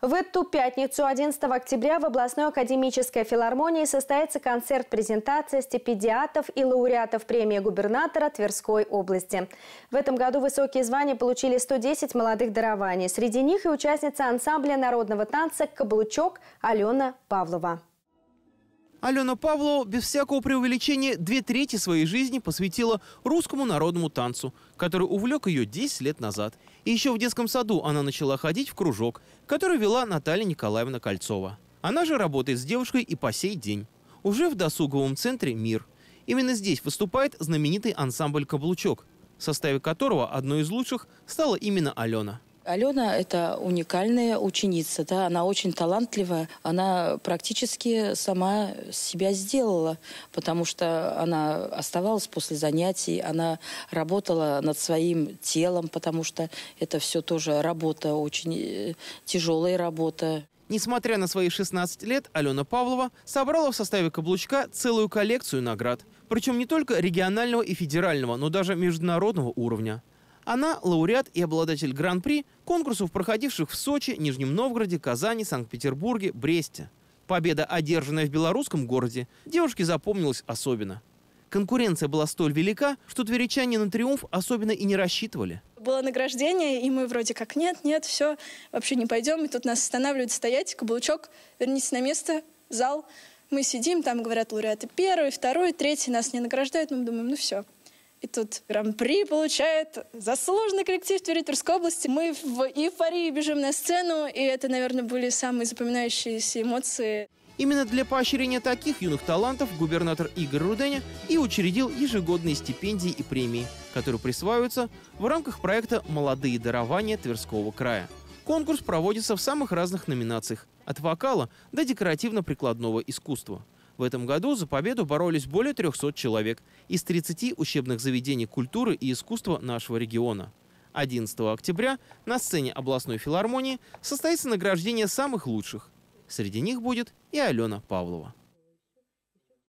В эту пятницу, 11 октября, в областной академической филармонии состоится концерт-презентация стипендиатов и лауреатов премии губернатора Тверской области. В этом году высокие звания получили 110 молодых дарований. Среди них и участница ансамбля народного танца «Каблучок» Алена Павлова. Алена Павлова без всякого преувеличения две трети своей жизни посвятила русскому народному танцу, который увлек ее 10 лет назад. И еще в детском саду она начала ходить в кружок, который вела Наталья Николаевна Кольцова. Она же работает с девушкой и по сей день. Уже в досуговом центре «Мир». Именно здесь выступает знаменитый ансамбль «Каблучок», в составе которого одной из лучших стала именно Алена. Алена – это уникальная ученица, да, она очень талантливая, она практически сама себя сделала, потому что она оставалась после занятий, она работала над своим телом, потому что это все тоже работа, очень э, тяжелая работа. Несмотря на свои 16 лет, Алена Павлова собрала в составе «Каблучка» целую коллекцию наград. Причем не только регионального и федерального, но даже международного уровня. Она лауреат и обладатель Гран-при конкурсов, проходивших в Сочи, Нижнем Новгороде, Казани, Санкт-Петербурге, Бресте. Победа, одержанная в белорусском городе, девушке запомнилась особенно. Конкуренция была столь велика, что тверичане на триумф особенно и не рассчитывали. Было награждение, и мы вроде как нет, нет, все, вообще не пойдем. И тут нас останавливают стоять, каблучок, вернитесь на место, зал. Мы сидим, там говорят лауреаты первый, второй, третий, нас не награждают, мы думаем, ну все, и тут гран-при получает заслуженный коллектив Твери Тверской области. Мы в эйфории бежим на сцену, и это, наверное, были самые запоминающиеся эмоции. Именно для поощрения таких юных талантов губернатор Игорь Руденя и учредил ежегодные стипендии и премии, которые присваиваются в рамках проекта «Молодые дарования Тверского края». Конкурс проводится в самых разных номинациях – от вокала до декоративно-прикладного искусства – в этом году за победу боролись более 300 человек из 30 учебных заведений культуры и искусства нашего региона. 11 октября на сцене областной филармонии состоится награждение самых лучших. Среди них будет и Алена Павлова.